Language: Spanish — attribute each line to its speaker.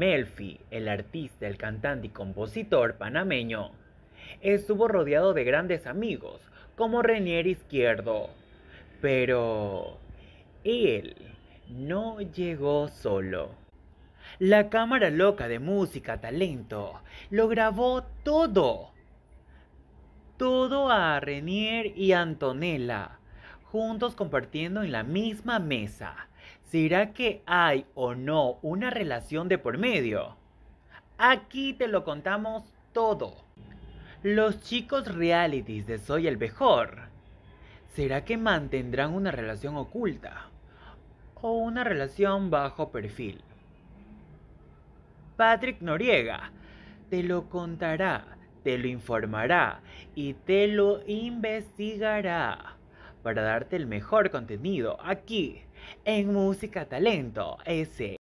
Speaker 1: Melfi, el artista, el cantante y compositor panameño, estuvo rodeado de grandes amigos como Renier Izquierdo, pero él no llegó solo. La cámara loca de música talento lo grabó todo. Todo a Renier y Antonella, juntos compartiendo en la misma mesa ¿Será que hay o no una relación de por medio? Aquí te lo contamos todo. Los chicos realities de Soy el Mejor. ¿Será que mantendrán una relación oculta? ¿O una relación bajo perfil? Patrick Noriega te lo contará, te lo informará y te lo investigará para darte el mejor contenido aquí en Música Talento S.